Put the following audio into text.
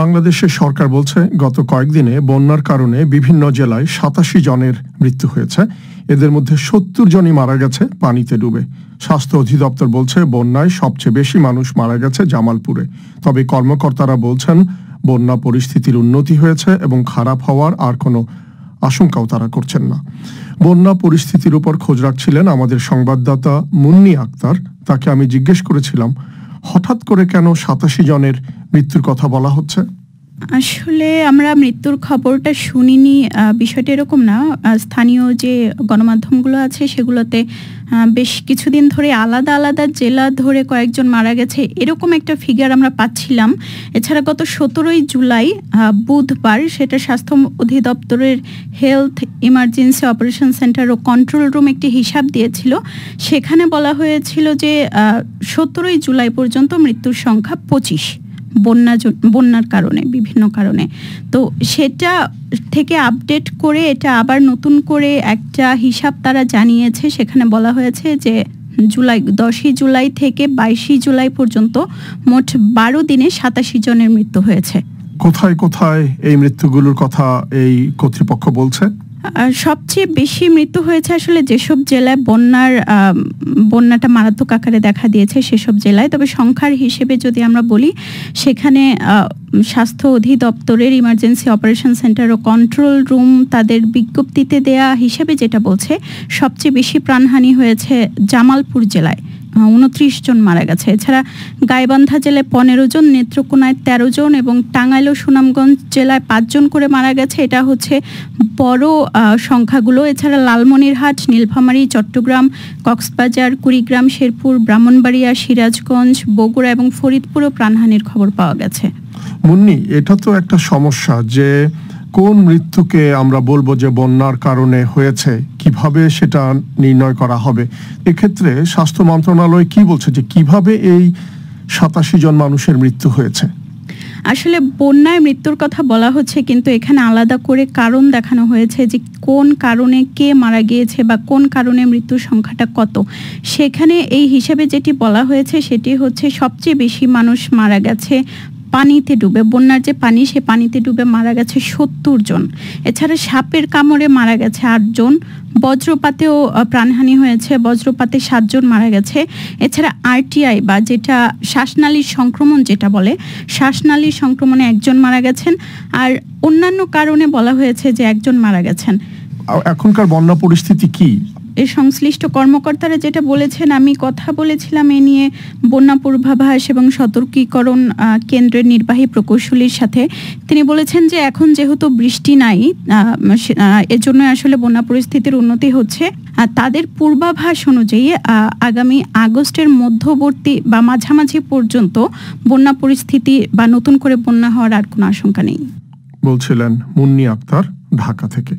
বাংলাদেশের সরকার বলছে গত কয়েকদিনে বন্যার কারণে বিভিন্ন জেলায় সাতাশি জনের মৃত্যু হয়েছে এদের মধ্যে সত্তর জনই মারা গেছে পানিতে ডুবে স্বাস্থ্য অধিদপ্তর বলছে বন্যায় সবচেয়ে বেশি মানুষ মারা গেছে জামালপুরে তবে কর্মকর্তারা বলছেন বন্যা পরিস্থিতির উন্নতি হয়েছে এবং খারাপ হওয়ার আর কোনো আশঙ্কাও তারা করছেন না বন্যা পরিস্থিতির উপর খোঁজ রাখছিলেন আমাদের সংবাদদাতা মুন্নি আক্তার তাকে আমি জিজ্ঞেস করেছিলাম হঠাৎ করে কেন সাতাশি জনের মৃত্যুর কথা বলা হচ্ছে আসলে আমরা মৃত্যুর খবরটা শুনিনি বিষয়টা এরকম না স্থানীয় যে গণমাধ্যমগুলো আছে সেগুলোতে বেশ কিছুদিন ধরে আলাদা আলাদা জেলা ধরে কয়েকজন মারা গেছে এরকম একটা ফিগার আমরা পাচ্ছিলাম এছাড়া গত সতেরোই জুলাই বুধবার সেটা স্বাস্থ্য অধিদপ্তরের হেলথ ইমার্জেন্সি অপারেশন সেন্টার ও কন্ট্রোল রুম একটি হিসাব দিয়েছিল সেখানে বলা হয়েছিল যে সতেরোই জুলাই পর্যন্ত মৃত্যুর সংখ্যা পঁচিশ বন্যা বন্যার কারণে বিভিন্ন কারণে তো সেটা থেকে আপডেট করে এটা আবার নতুন করে একটা হিসাব তারা জানিয়েছে সেখানে বলা হয়েছে যে জুলাই দশই জুলাই থেকে বাইশই জুলাই পর্যন্ত মোট বারো দিনে সাতাশি জনের মৃত্যু হয়েছে কোথায় কোথায় এই মৃত্যুগুলোর কথা এই কর্তৃপক্ষ বলছে সবচেয়ে বেশি মৃত্যু হয়েছে আসলে যেসব জেলায় বন্যার বন্যাটা মারাত্মক আকারে দেখা দিয়েছে সেসব জেলায় তবে সংখ্যার হিসেবে যদি আমরা বলি সেখানে স্বাস্থ্য অধিদপ্তরের ইমার্জেন্সি অপারেশন সেন্টার ও কন্ট্রোল রুম তাদের বিজ্ঞপ্তিতে দেয়া হিসেবে যেটা বলছে সবচেয়ে বেশি প্রাণহানি হয়েছে জামালপুর জেলায় উনত্রিশ জন মারা গেছে এছাড়া গাইবান্ধা জেলায় পনেরো জন নেত্রকোনায় তেরো জন এবং টাঙ্গাইল ও সুনামগঞ্জ জেলায় পাঁচজন করে মারা গেছে এটা হচ্ছে বড় সংখ্যাগুলো এছাড়া লালমনিরহাট নীলফামারী চট্টগ্রাম কক্সবাজার কুড়িগ্রাম শেরপুর ব্রাহ্মণবাড়িয়া সিরাজগঞ্জ বগুড়া এবং ফরিদপুরও প্রাণহানির খবর পাওয়া গেছে মুন্নি এটা তো একটা সমস্যা যে কোন মৃত্যুকে আমরা বলবো যে বন্যার কারণে হয়েছে কিভাবে সেটা নির্ণয় করা হবে এক্ষেত্রে স্বাস্থ্য মন্ত্রণালয় কি বলছে যে কিভাবে এই সাতাশি জন মানুষের মৃত্যু হয়েছে আসলে বন্যায় মৃত্যুর কথা বলা হচ্ছে কিন্তু এখানে আলাদা করে কারণ দেখানো হয়েছে যে কোন কারণে কে মারা গিয়েছে বা কোন কারণে মৃত্যুর সংখ্যাটা কত সেখানে এই হিসাবে যেটি বলা হয়েছে সেটি হচ্ছে সবচেয়ে বেশি মানুষ মারা গেছে পানিতে ডুবে বন্যার যে পানি সে পানিতে ডুবে মারা গেছে সত্তর জন এছাড়া সাপের কামড়ে মারা গেছে আটজন বজ্রপাতেও প্রাণহানি হয়েছে বজ্রপাতে সাতজন মারা গেছে এছাড়া আরটিআই বা যেটা শ্বাসনালীর সংক্রমণ যেটা বলে শ্বাসনালীর সংক্রমণে একজন মারা গেছেন আর অন্যান্য কারণে বলা হয়েছে যে একজন মারা গেছেন এখনকার বন্যা পরিস্থিতি কি সংশ্লিষ্ট কর্মকর্তারা যেটা বলেছেন আমি কথা বলেছিলাম এ নিয়ে বন্যা পূর্বাভাস এবং সতর্কীকরণ কেন্দ্রের নির্বাহী প্রকৌশলীর সাথে তিনি বলেছেন যে এখন যেহেতু বৃষ্টি নাই এজন্য আসলে বন্যা পরিস্থিতির উন্নতি হচ্ছে আর তাদের পূর্বাভাস অনুযায়ী আগামী আগস্টের মধ্যবর্তী বা মাঝামাঝি পর্যন্ত বন্যা পরিস্থিতি বা নতুন করে বন্যা হওয়ার আর কোনো আশঙ্কা নেই বলছিলেন মুন্নি আক্তার ঢাকা থেকে